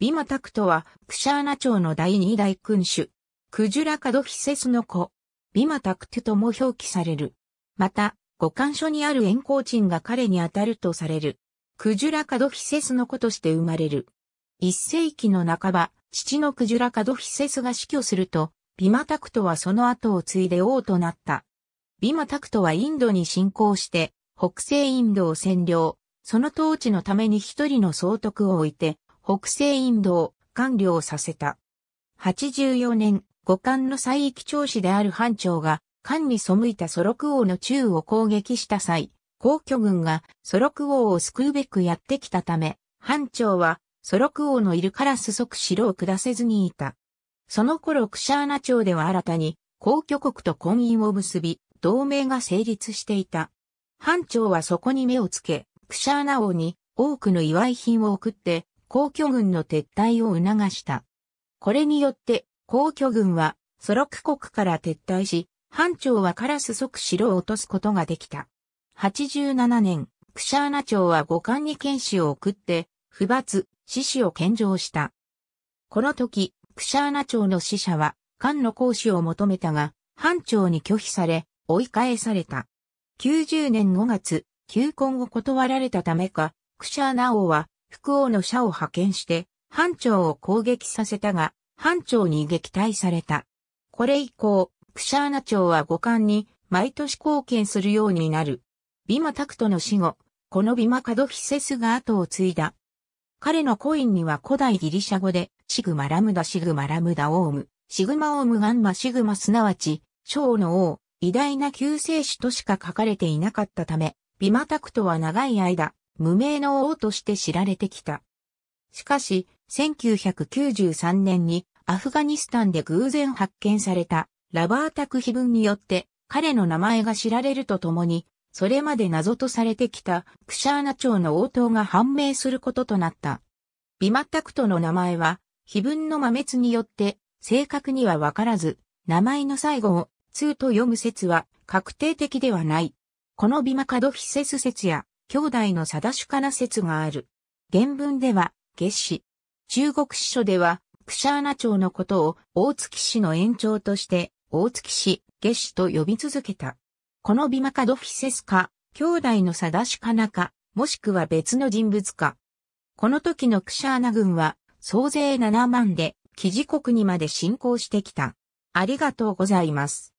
ビマタクトは、クシャーナ朝の第二代君主。クジュラカドヒセスの子。ビマタクトとも表記される。また、五感書にある円光鎮が彼に当たるとされる。クジュラカドヒセスの子として生まれる。一世紀の半ば、父のクジュラカドヒセスが死去すると、ビマタクトはその後を継いで王となった。ビマタクトはインドに侵攻して、北西インドを占領、その統治のために一人の総督を置いて、北西インドをさせた。84年、五冠の西域長子である藩長が、官に背いたソロク王の中を攻撃した際、皇居軍がソロク王を救うべくやってきたため、藩長はソロク王のいるからす即城を下せずにいた。その頃クシャーナ朝では新たに皇居国と婚姻を結び、同盟が成立していた。藩長はそこに目をつけ、クシャーナ王に多くの祝い品を送って、皇居軍の撤退を促した。これによって、皇居軍は、ソロク国から撤退し、藩長はカラス即城を落とすことができた。87年、クシャーナ朝は五冠に剣士を送って、不罰、死士を献上した。この時、クシャーナ朝の死者は、官の講師を求めたが、藩長に拒否され、追い返された。90年5月、求婚を断られたためか、クシャーナ王は、福王の社を派遣して、藩庁を攻撃させたが、藩庁に撃退された。これ以降、クシャーナ朝は五冠に毎年貢献するようになる。ビマタクトの死後、このビマカドフィセスが後を継いだ。彼のコインには古代ギリシャ語で、シグマラムダシグマラムダオウム、シグマオウムガンマシグマすなわち、小の王、偉大な救世主としか書かれていなかったため、ビマタクトは長い間、無名の王として知られてきた。しかし、1993年にアフガニスタンで偶然発見されたラバータク碑文によって彼の名前が知られるとともに、それまで謎とされてきたクシャーナ朝の応答が判明することとなった。ビマタクトの名前は、碑文の摩滅によって正確にはわからず、名前の最後を2と読む説は確定的ではない。このビマカドフィセス説や兄弟の定主かな説がある。原文では、月子。中国史書では、クシャーナ朝のことを大月氏の延長として、大月氏、月子と呼び続けた。このビマカドフィセスか、兄弟の定主かなか、もしくは別の人物か。この時のクシャーナ軍は、総勢7万で、記事国にまで進行してきた。ありがとうございます。